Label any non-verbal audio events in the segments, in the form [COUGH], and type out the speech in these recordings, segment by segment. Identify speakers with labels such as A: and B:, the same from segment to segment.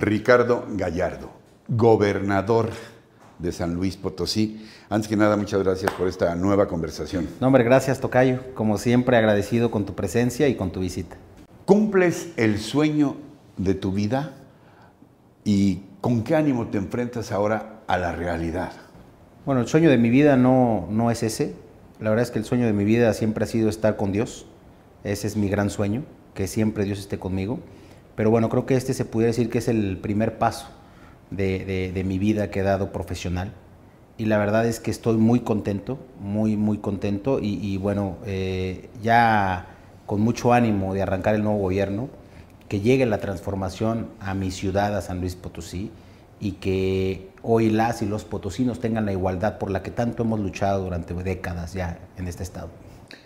A: Ricardo Gallardo, gobernador de San Luis Potosí. Antes que nada, muchas gracias por esta nueva conversación.
B: No, hombre, gracias, Tocayo. Como siempre, agradecido con
A: tu presencia y con tu visita. ¿Cumples el sueño de tu vida? ¿Y con qué ánimo te enfrentas ahora a la realidad?
B: Bueno, el sueño de mi vida no, no es ese. La verdad es que el sueño de mi vida siempre ha sido estar con Dios. Ese es mi gran sueño, que siempre Dios esté conmigo. Pero bueno, creo que este se pudiera decir que es el primer paso de, mi vida que he dado profesional. Y la verdad es que estoy muy contento, muy, muy contento. Y, bueno, eh, ya con mucho ánimo de arrancar el nuevo gobierno, que llegue la transformación a mi ciudad, a San Luis Potosí, y que hoy las y los potosinos tengan la igualdad por la que tanto hemos luchado durante décadas ya en este estado.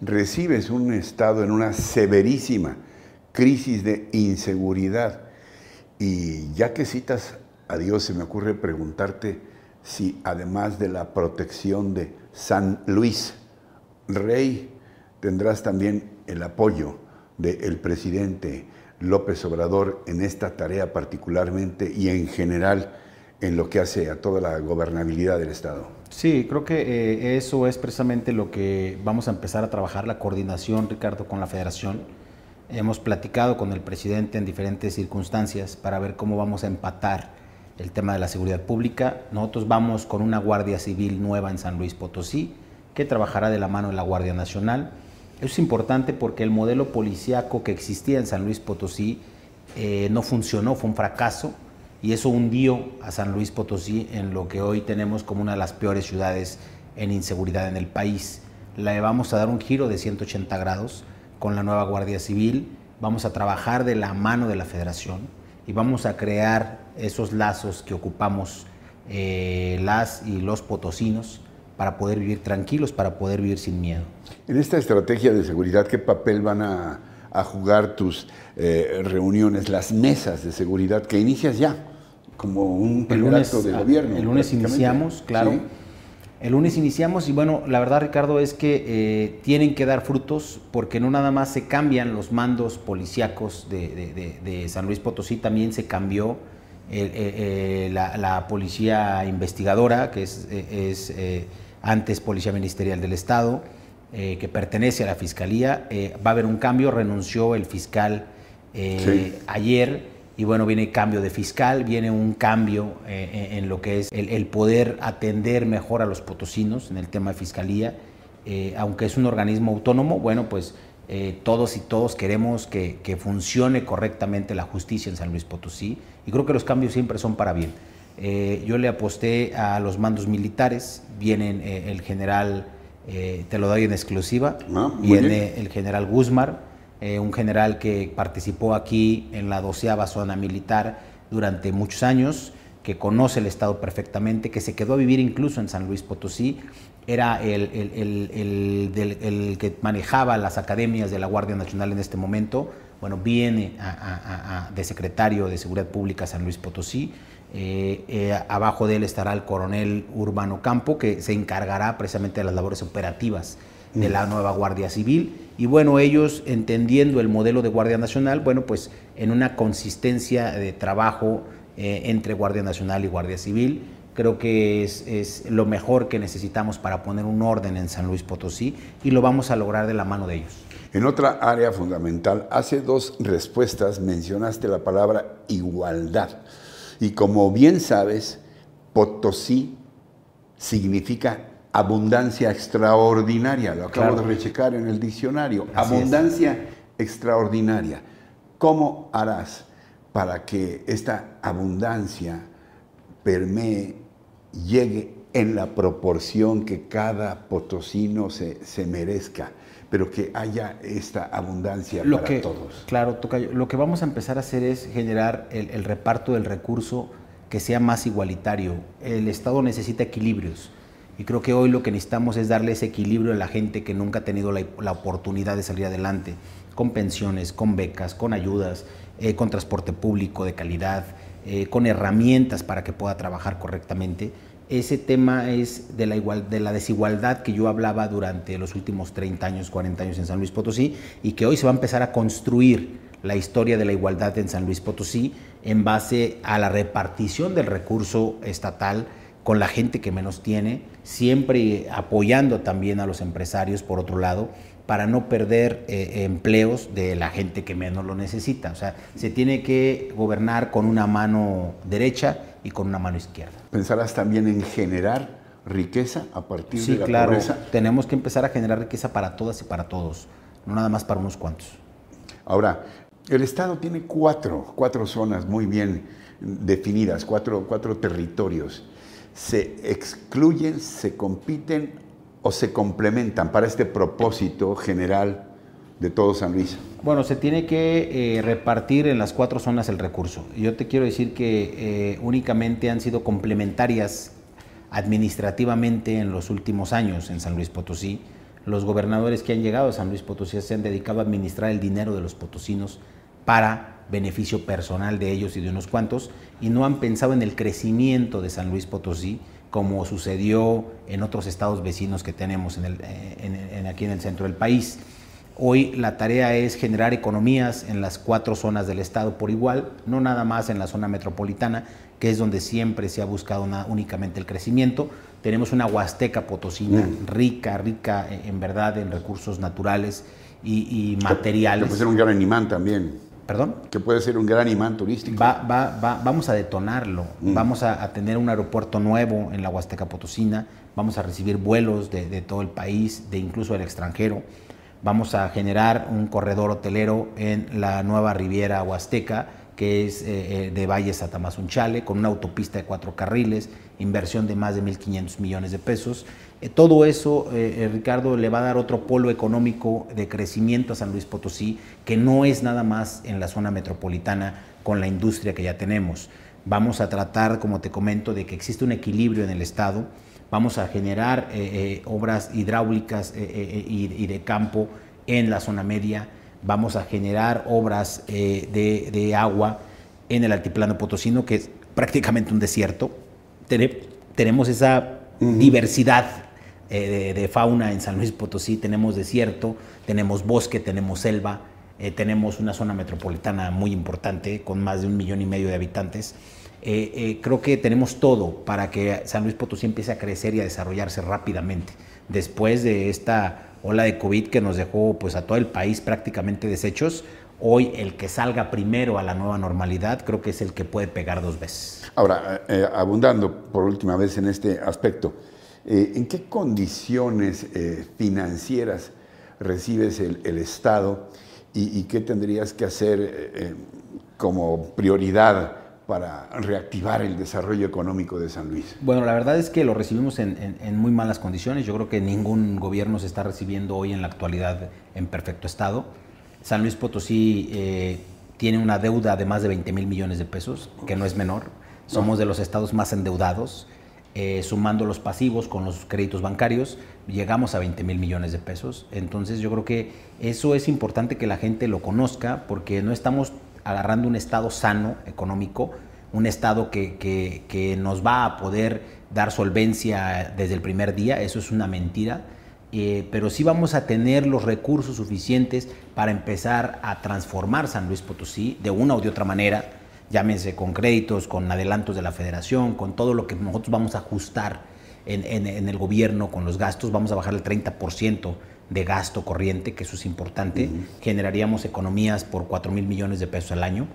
A: Recibes un estado en una severísima crisis de inseguridad. Y ya que citas a Dios, se me ocurre preguntarte si además de la protección de San Luis, rey, tendrás también el apoyo del presidente López Obrador en esta tarea particularmente y en general en lo que hace a toda la gobernabilidad del Estado.
B: Sí, creo que eh, eso es precisamente lo que vamos a empezar a trabajar, la coordinación, Ricardo, con la federación Hemos platicado con el presidente en diferentes circunstancias para ver cómo vamos a empatar el tema de la seguridad pública. Nosotros vamos con una Guardia Civil nueva en San Luis Potosí, que trabajará de la mano de la Guardia Nacional. es importante porque el modelo policíaco que existía en San Luis Potosí eh, no funcionó, fue un fracaso y eso hundió a San Luis Potosí en lo que hoy tenemos como una de las peores ciudades en inseguridad en el país. Le vamos a dar un giro de 180 grados con la nueva Guardia Civil, vamos a trabajar de la mano de la Federación y vamos a crear esos lazos que ocupamos eh, las y los potosinos para poder vivir tranquilos, para poder vivir sin miedo.
A: En esta estrategia de seguridad, ¿qué papel van a, jugar tus eh, reuniones, las mesas de seguridad que inicias ya como un proyecto de ah, gobierno? El lunes iniciamos,
B: claro. El lunes iniciamos y bueno, la verdad Ricardo es que eh, tienen que dar frutos porque no nada más se cambian los mandos policíacos de, San Luis Potosí, también se cambió eh, eh, la, policía investigadora, que es, antes Policía Ministerial del Estado, que pertenece a la Fiscalía. va a haber un cambio, renunció el fiscal ayer y bueno, viene cambio de fiscal, viene un cambio eh, eh, en lo que es el, poder atender mejor a los potosinos en el tema de fiscalía, eh, aunque es un organismo autónomo, bueno, pues todos y todos queremos que, funcione correctamente la justicia en San Luis Potosí y creo que los cambios siempre son para bien. yo le aposté a los mandos militares, vienen el general, te lo doy en exclusiva, ah, viene el general Guzmán, eh, un general que participó aquí en la doceava zona militar durante muchos años, que conoce el Estado perfectamente, que se quedó a vivir incluso en San Luis Potosí, era el, que manejaba las academias de la Guardia Nacional en este momento, bueno, viene de secretario de Seguridad Pública San Luis Potosí. Eh, eh, abajo de él estará el coronel Urbano Campo, que se encargará precisamente de las labores operativas de la nueva Guardia Civil. Y bueno, ellos entendiendo el modelo de Guardia Nacional, bueno, pues en una consistencia de trabajo eh, entre Guardia Nacional y Guardia Civil, creo que es, es, lo mejor que necesitamos para poner un orden en San Luis Potosí y lo vamos a lograr de la mano de ellos. En otra
A: área fundamental, hace dos respuestas mencionaste la palabra igualdad. Y como bien sabes, Potosí significa abundancia extraordinaria, lo acabo de rechecar en el diccionario, abundancia extraordinaria. ¿Cómo harás para que esta abundancia permee, llegue en la proporción que cada potosino se, merezca, pero que haya esta
B: abundancia lo para que, todos? Claro, lo que vamos a empezar a hacer es generar el reparto del recurso que sea más igualitario. El Estado necesita equilibrios y creo que hoy lo que necesitamos es darle ese equilibrio a la gente que nunca ha tenido la, oportunidad de salir adelante, con pensiones, con becas, con ayudas, eh, con transporte público de calidad, eh, con herramientas para que pueda trabajar correctamente. Ese tema es de la, de la desigualdad que yo hablaba durante los últimos 30 años, 40 años en San Luis Potosí y que hoy se va a empezar a construir la historia de la igualdad en San Luis Potosí en base a la repartición del recurso estatal con la gente que menos tiene, siempre apoyando también a los empresarios, por otro lado, para no perder eh, empleos de la gente que menos lo necesita. O sea, se tiene que gobernar con una mano derecha y con una mano izquierda. ¿Pensarás también en generar riqueza a partir de la claro. Tenemos que empezar a generar riqueza para todas y para todos, no nada más para unos cuantos.
A: Ahora, el Estado tiene cuatro, cuatro zonas muy bien definidas, cuatro, cuatro territorios se excluyen, se compiten o se complementan para este propósito general de todo San
B: Luis? Bueno, se tiene que eh, repartir en las cuatro zonas el recurso. Yo te quiero decir que eh, únicamente han sido complementarias administrativamente en los últimos años en San Luis Potosí. Los gobernadores que han llegado a San Luis Potosí se han dedicado a administrar el dinero de los potosinos para beneficio personal de ellos y de unos cuantos y no han pensado en el crecimiento de San Luis Potosí como sucedió en otros estados vecinos que tenemos en el, eh, en, aquí en el centro del país. Hoy la tarea es generar economías en las cuatro zonas del estado por igual, no nada más en la zona metropolitana, que es donde siempre se ha buscado únicamente el crecimiento. Tenemos una huasteca potosina mm. rica, rica eh, en verdad en recursos naturales y, materiales. puede ser un gran imán también. ¿Perdón? Que puede ser un gran imán turístico. vamos a detonarlo. Mm. Vamos a, tener un aeropuerto nuevo en la Huasteca Potosina. Vamos a recibir vuelos de, todo el país, de incluso del extranjero. Vamos a generar un corredor hotelero en la nueva Riviera Huasteca, que es eh, eh, de Valles a con una autopista de cuatro carriles inversión de más de 1.500 millones de pesos. Eh, todo eso, eh, eh, Ricardo, le va a dar otro polo económico de crecimiento a San Luis Potosí, que no es nada más en la zona metropolitana con la industria que ya tenemos. Vamos a tratar, como te comento, de que existe un equilibrio en el Estado. Vamos a generar obras hidráulicas y, de campo en la zona media vamos a generar obras de, de, agua en el altiplano potosino, que es prácticamente un desierto tenemos esa diversidad eh, de, fauna en San Luis Potosí. Tenemos desierto, tenemos bosque, tenemos selva, eh, tenemos una zona metropolitana muy importante con más de un millón y medio de habitantes. Eh, creo que tenemos todo para que San Luis Potosí empiece a crecer y a desarrollarse rápidamente después de esta ola de COVID que nos dejó pues a todo el país prácticamente deshechos, hoy el que salga primero a la nueva normalidad creo que es el que puede pegar dos veces.
A: Ahora, eh, eh, abundando por última vez en este aspecto, eh, ¿en qué condiciones financieras recibes el, Estado y, qué tendrías que hacer como prioridad? para reactivar el desarrollo económico de San Luis?
B: Bueno, la verdad es que lo recibimos en, muy malas condiciones. Yo creo que ningún gobierno se está recibiendo hoy en la actualidad en perfecto estado. San Luis Potosí eh, tiene una deuda de más de 20 mil millones de pesos, que no es menor. Somos de los estados más endeudados. Eh, sumando los pasivos con los créditos bancarios, llegamos a 20 mil millones de pesos. Entonces yo creo que eso es importante que la gente lo conozca porque no estamos agarrando un estado sano económico, un estado que nos va a poder dar solvencia desde el primer día, eso es una mentira eh, pero sí vamos a tener los recursos suficientes para empezar a transformar San Luis Potosí de una u de otra manera, llámense con créditos, con adelantos de la federación, con todo lo que nosotros vamos a ajustar en, el gobierno, con los gastos, vamos a bajar el 30% de gasto corriente, que eso es importante, generaríamos economías por 4 mil millones de pesos al año.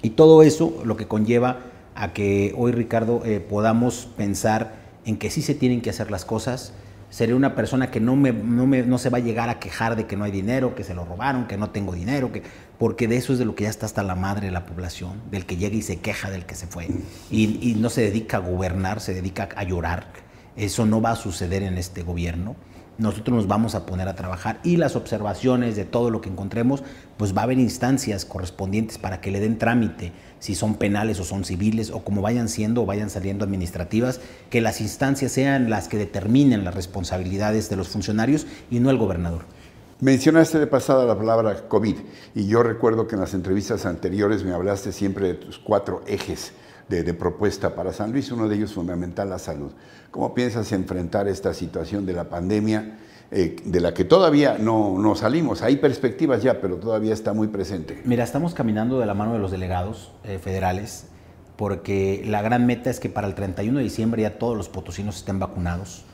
B: Y todo eso lo que conlleva a que hoy, Ricardo, eh, podamos pensar en que sí se tienen que hacer las cosas, seré una persona que no, me, no, se va a llegar a quejar de que no hay dinero, que se lo robaron, que no tengo dinero, que, porque de eso es de lo que ya está hasta la madre de la población, del que llega y se queja del que se fue. Y, y no se dedica a gobernar, se dedica a llorar. Eso no va a suceder en este gobierno nosotros nos vamos a poner a trabajar y las observaciones de todo lo que encontremos, pues va a haber instancias correspondientes para que le den trámite, si son penales o son civiles o como vayan siendo o vayan saliendo administrativas, que las instancias sean las que determinen las responsabilidades de los funcionarios y no el gobernador.
A: Mencionaste de pasada la palabra COVID y yo recuerdo que en las entrevistas anteriores me hablaste siempre de tus cuatro ejes de, propuesta para San Luis, uno de ellos fundamental, la salud. ¿Cómo piensas enfrentar esta situación de la pandemia, eh, de la que todavía no, no salimos? Hay perspectivas ya, pero
B: todavía está muy presente. Mira, estamos caminando de la mano de los delegados eh, federales, porque la gran meta es que para el 31 de diciembre ya todos los potosinos estén vacunados.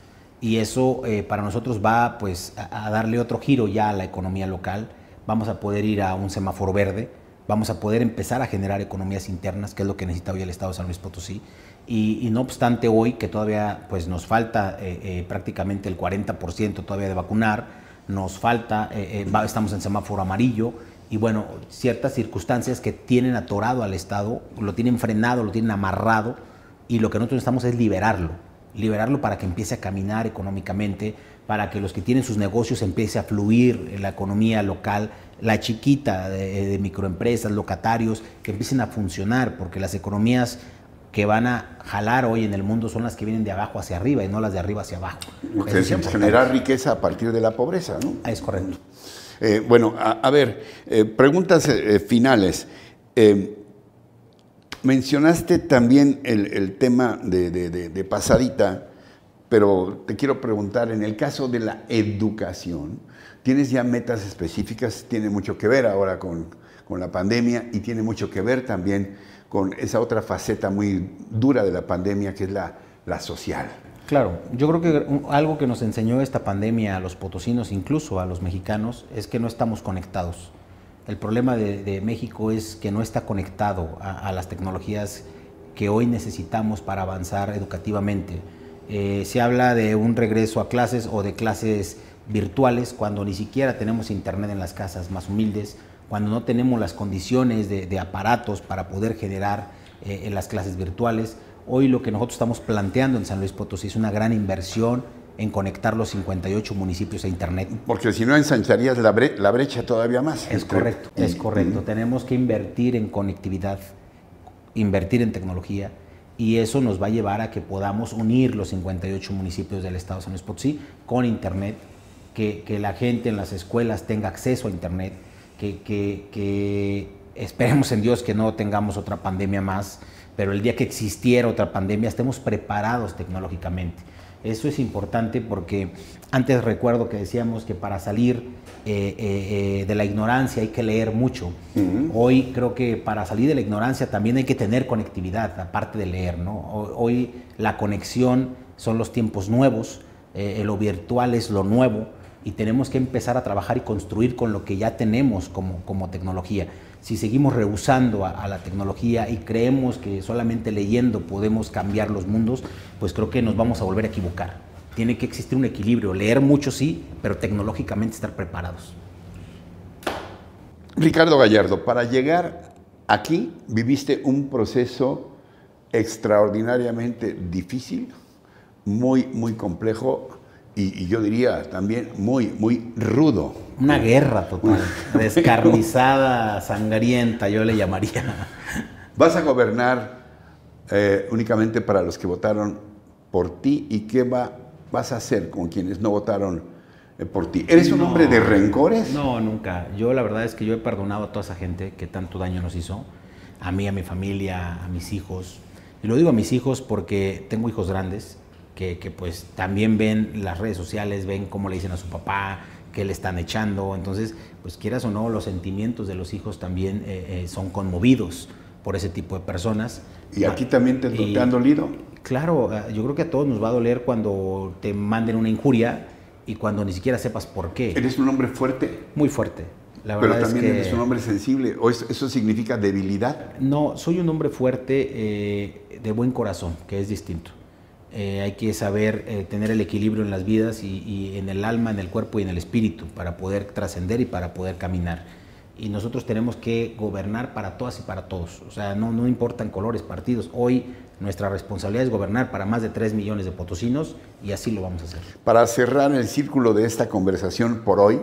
B: Y eso eh, para nosotros va pues, a darle otro giro ya a la economía local. Vamos a poder ir a un semáforo verde vamos a poder empezar a generar economías internas, que es lo que necesita hoy el Estado de San Luis Potosí. Y, no obstante hoy, que todavía pues, nos falta eh, eh, prácticamente el 40% todavía de vacunar, nos falta, eh, estamos en semáforo amarillo, y bueno, ciertas circunstancias que tienen atorado al Estado, lo tienen frenado, lo tienen amarrado, y lo que nosotros necesitamos es liberarlo, liberarlo para que empiece a caminar económicamente, para que los que tienen sus negocios empiece a fluir en la economía local, la chiquita de, microempresas, locatarios, que empiecen a funcionar, porque las economías que van a jalar hoy en el mundo son las que vienen de abajo hacia arriba y no las de arriba hacia abajo.
A: generar riqueza a partir de la pobreza, ¿no? Ah, es correcto. Eh, bueno, a, ver, eh, preguntas eh, finales. mencionaste también el, tema de pasadita pero te quiero preguntar, en el caso de la educación, ¿tienes ya metas específicas? Tiene mucho que ver ahora con, la pandemia y tiene mucho que ver también con esa otra faceta muy dura de la pandemia que es la, social.
B: Claro, yo creo que algo que nos enseñó esta pandemia a los potosinos, incluso a los mexicanos, es que no estamos conectados. El problema de, México es que no está conectado a, las tecnologías que hoy necesitamos para avanzar educativamente. Eh, se habla de un regreso a clases o de clases virtuales cuando ni siquiera tenemos internet en las casas más humildes, cuando no tenemos las condiciones de, aparatos para poder generar eh, en las clases virtuales. Hoy lo que nosotros estamos planteando en San Luis Potosí es una gran inversión en conectar los 58 municipios a Internet.
A: Porque si no ensancharías la, brecha todavía más. Es correcto, es mm. correcto. Mm.
B: Tenemos que invertir en conectividad, invertir en tecnología, y eso nos va a llevar a que podamos unir los 58 municipios del estado de San Luis Potosí con Internet, que, la gente en las escuelas tenga acceso a Internet, que, que, esperemos en Dios que no tengamos otra pandemia más, pero el día que existiera otra pandemia estemos preparados tecnológicamente. Eso es importante porque antes recuerdo que decíamos que para salir eh, eh, eh, de la ignorancia hay que leer mucho. Hoy creo que para salir de la ignorancia también hay que tener conectividad, aparte de leer. ¿no? Hoy la conexión son los tiempos nuevos, lo virtual es lo nuevo y tenemos que empezar a trabajar y construir con lo que ya tenemos como, como tecnología si seguimos rehusando a, la tecnología y creemos que solamente leyendo podemos cambiar los mundos, pues creo que nos vamos a volver a equivocar. Tiene que existir un equilibrio, leer mucho sí, pero tecnológicamente estar preparados.
A: Ricardo Gallardo, para llegar aquí viviste un proceso extraordinariamente difícil, muy, muy complejo, y, yo diría también muy, muy rudo.
B: Una eh, guerra total, [LAUGHS] descarnizada, sangrienta, yo le llamaría. Vas a gobernar
A: eh, únicamente para los que votaron por ti y qué va, vas a hacer con quienes no votaron eh, por ti. ¿Eres un hombre de rencores?
B: No, nunca. Yo la verdad es que yo he perdonado a toda esa gente que tanto daño nos hizo, a mí, a mi familia, a mis hijos. Y lo digo a mis hijos porque tengo hijos grandes que, pues también ven las redes sociales, ven cómo le dicen a su papá, qué le están echando. Entonces, pues quieras o no, los sentimientos de los hijos también eh, eh, son conmovidos por ese tipo de personas. ¿Y aquí también te, han dolido? Claro, ah, yo creo que a todos nos va a doler cuando te manden una injuria y cuando ni siquiera sepas por qué. ¿Eres un hombre fuerte? Muy fuerte. La Pero también es eres un hombre sensible, ¿o eso, significa debilidad? No, soy un hombre fuerte eh, de buen corazón, que es distinto. Eh, hay que saber eh, tener el equilibrio en las vidas y, en el alma, en el cuerpo y en el espíritu para poder trascender y para poder caminar. Y nosotros tenemos que gobernar para todas y para todos. O sea, no, importan colores, partidos. Hoy nuestra responsabilidad es gobernar para más de 3 millones de potosinos y así lo vamos a hacer.
A: Para cerrar el círculo de esta conversación por hoy,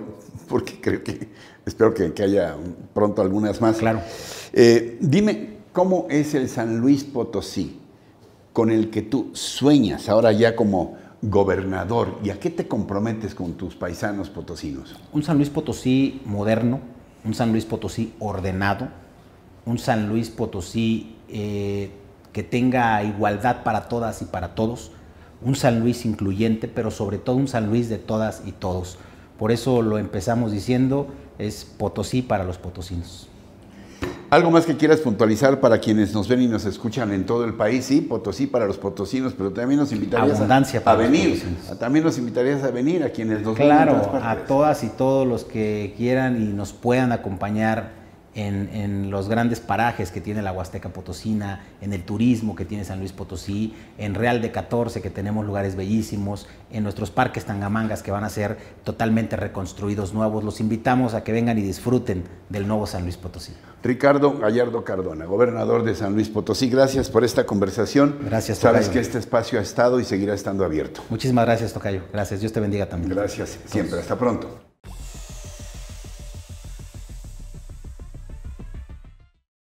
A: porque creo que espero que, haya pronto algunas más. Claro. Eh, dime, ¿cómo es el San Luis Potosí? con el que tú sueñas ahora ya como gobernador y a qué te comprometes con tus paisanos potosinos?
B: Un San Luis Potosí moderno, un San Luis Potosí ordenado, un San Luis Potosí eh, que tenga igualdad para todas y para todos, un San Luis incluyente, pero sobre todo un San Luis de todas y todos. Por eso lo empezamos diciendo, es Potosí para los potosinos.
A: ¿Algo más que quieras puntualizar para quienes nos ven y nos escuchan en todo el país? Sí, Potosí para los potosinos, pero también nos invitarías Abundancia a, venir. también nos invitarías a venir a quienes nos claro, Claro,
B: a todas y todos los que quieran y nos puedan acompañar en, los grandes parajes que tiene la Huasteca Potosina, en el turismo que tiene San Luis Potosí, en Real de 14 que tenemos lugares bellísimos, en nuestros parques tangamangas que van a ser totalmente reconstruidos nuevos. Los invitamos a que vengan y disfruten del nuevo San Luis Potosí.
A: Ricardo Gallardo Cardona, gobernador de San Luis Potosí, gracias por esta conversación. Gracias, Tocayo. Sabes que este espacio ha estado y seguirá estando abierto.
B: Muchísimas gracias, Tocayo. Gracias. Dios te bendiga también. Gracias, siempre. Hasta pronto.